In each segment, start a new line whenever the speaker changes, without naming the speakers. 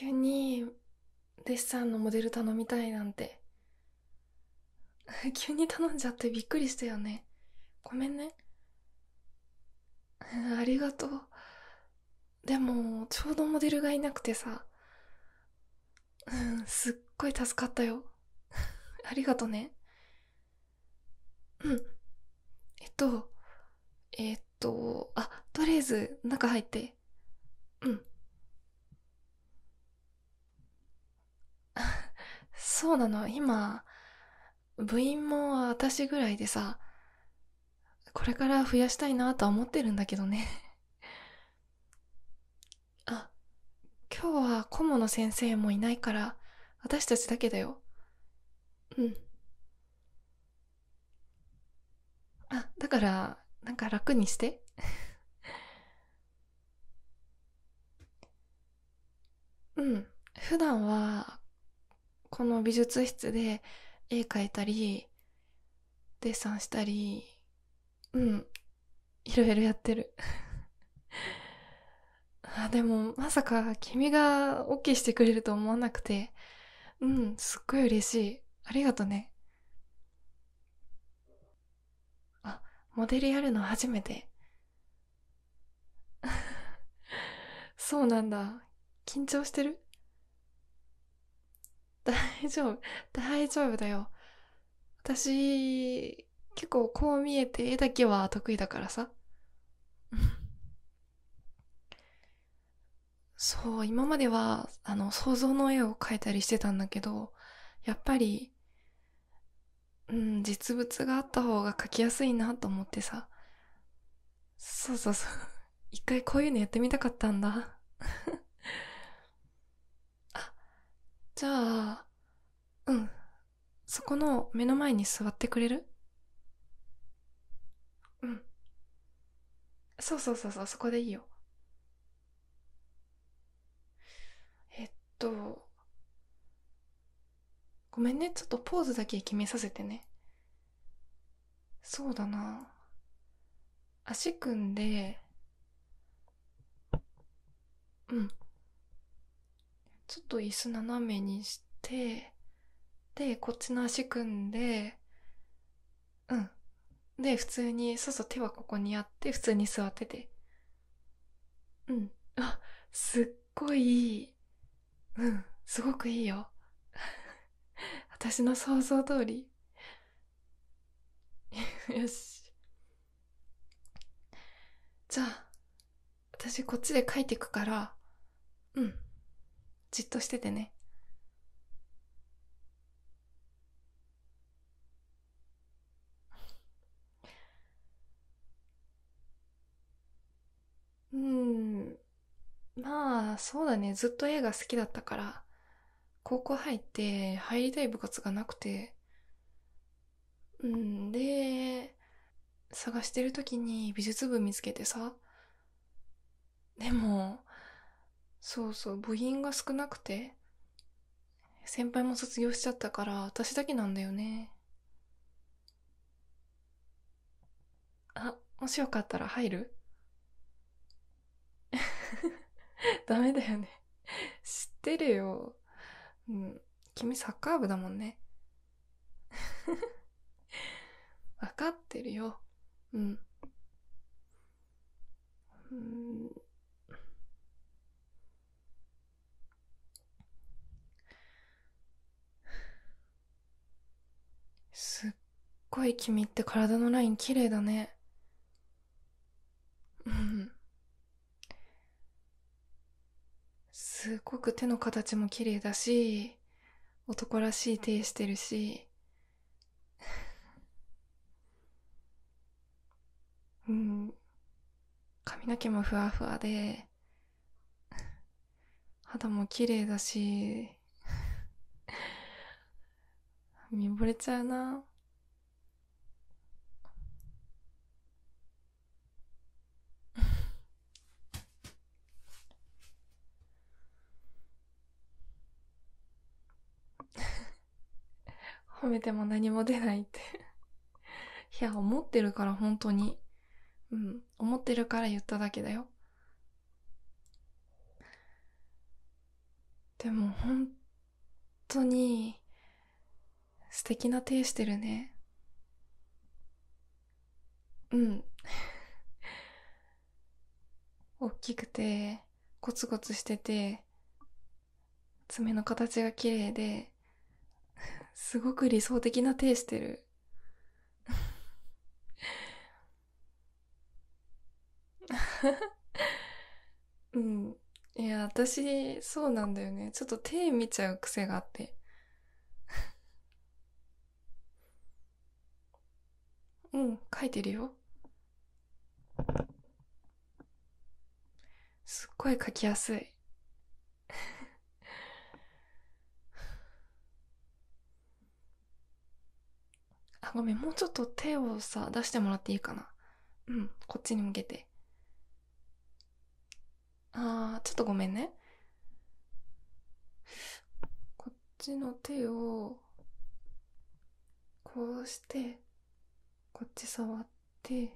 急にデッサンのモデル頼みたいなんて 急に頼んじゃってびっくりしたよねごめんねありがとうでもちょうどモデルがいなくてさうんすっごい助かったよ ありがとねうんえっとえっとあとりあえず中入ってうんそうなの、今、部員も私ぐらいでさ、これから増やしたいなとは思ってるんだけどね。あ、今日は顧問の先生もいないから、私たちだけだよ。うん。あ、だから、なんか楽にして。うん。普段はこの美術室で絵描いたりデッサンしたりうんいろいろやってる あでもまさか君が OK してくれると思わなくてうんすっごい嬉しいありがとねあモデルやるの初めて そうなんだ緊張してる大丈夫大丈夫だよ私結構こう見えて絵だけは得意だからさ そう今まではあの想像の絵を描いたりしてたんだけどやっぱりうん実物があった方が描きやすいなと思ってさそうそうそう 一回こういうのやってみたかったんだじゃあ、うん。そこの目の前に座ってくれるうん。そうそうそうそう、そこでいいよ。えっと、ごめんね、ちょっとポーズだけ決めさせてね。そうだな。足組んで、うん。ちょっと椅子斜めにしてでこっちの足組んでうんで普通にそうそう手はここにあって普通に座っててうんあすっごいいいうんすごくいいよ 私の想像通り よしじゃあ私こっちで書いていくからうんじっとしててね。うん。まあ、そうだね。ずっと映画好きだったから、高校入って、入りたい部活がなくて、うんで、探してる時に美術部見つけてさ、でも、そうそう部員が少なくて先輩も卒業しちゃったから私だけなんだよねあもしよかったら入る ダメだよね知ってるよ、うん、君サッカー部だもんね 分かってるようん、うんすっごい君って体のライン綺麗だねうんすごく手の形も綺麗だし男らしい手してるしうん髪の毛もふわふわで肌も綺麗だし見惚れちゃうな。褒めても何も出ないっていや、思ってるから本当に。うん、思ってるから言っただけだよ。でも本当に、素敵な手してるね。うん。大きくて、ゴツゴツしてて、爪の形が綺麗で、すごく理想的な手してる。うん。いや、私、そうなんだよね。ちょっと手見ちゃう癖があって。うん、書いてるよ。すっごい書きやすい。あ、ごめん、もうちょっと手をさ、出してもらっていいかな。うん、こっちに向けて。あー、ちょっとごめんね。こっちの手を、こうして、こっち触って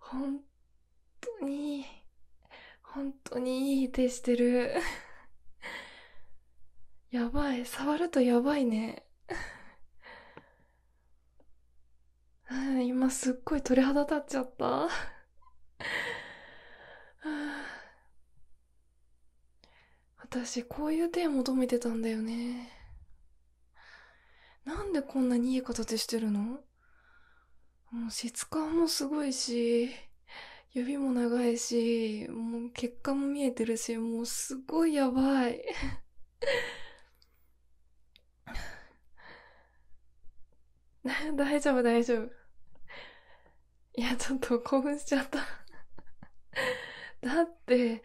本当に本当にいい手してるやばい触るとやばいね今すっごい鳥肌立っちゃった私こういう手求めてたんだよねなんでこんなにいい形してるのもう質感もすごいし指も長いしもう血管も見えてるしもうすごいやばい 大丈夫大丈夫いやちょっと興奮しちゃっただって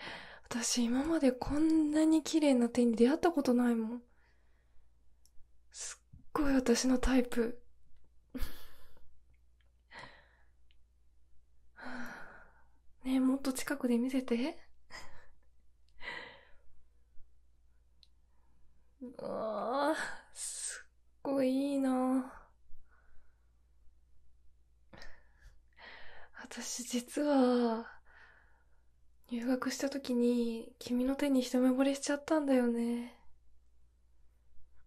私今までこんなに綺麗な手に出会ったことないもん。すっごい私のタイプ。ねえ、もっと近くで見せて。わあ、すっごいいいな私実は、入学した時に君の手に一目惚れしちゃったんだよね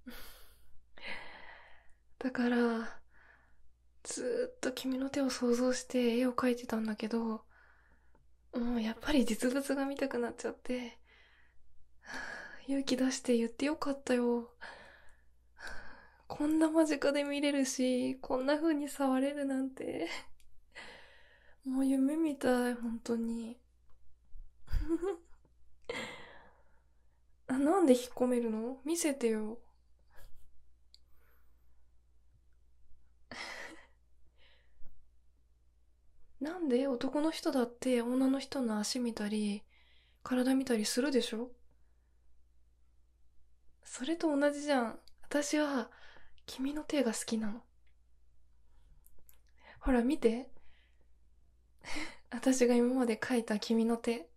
だからずっと君の手を想像して絵を描いてたんだけどもうやっぱり実物が見たくなっちゃって勇気出して言ってよかったよこんな間近で見れるしこんな風に触れるなんてもう夢みたい本当に。なんで引っ込めるの見せてよ。なんで男の人だって女の人の足見たり、体見たりするでしょそれと同じじゃん。私は君の手が好きなの。ほら見て。私が今まで描いた君の手。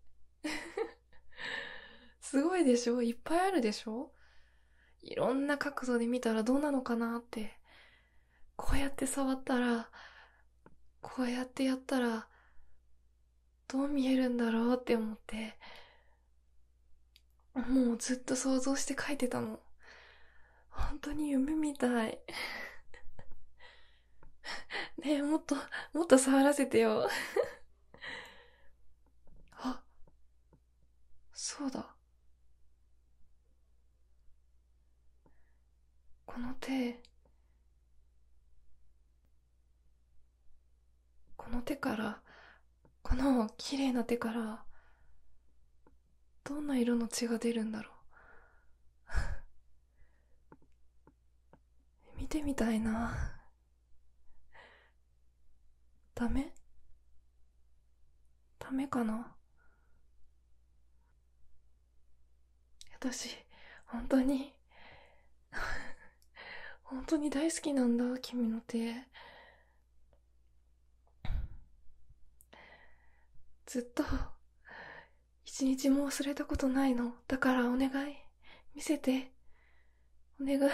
すごいでしょいっぱいあるでしょいろんな角度で見たらどうなのかなって。こうやって触ったら、こうやってやったら、どう見えるんだろうって思って、もうずっと想像して書いてたの。本当に夢みたい。ねえ、もっと、もっと触らせてよ。そうだこの手この手からこの綺麗な手からどんな色の血が出るんだろう 見てみたいなダメダメかな私本当に 本当に大好きなんだ君の手ずっと一日も忘れたことないのだからお願い見せてお願い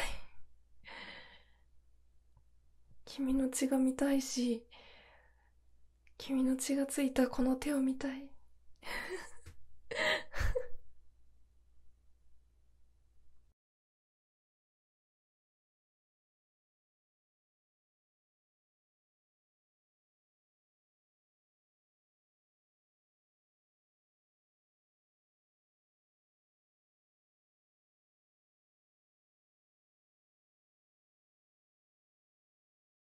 君の血が見たいし君の血がついたこの手を見たい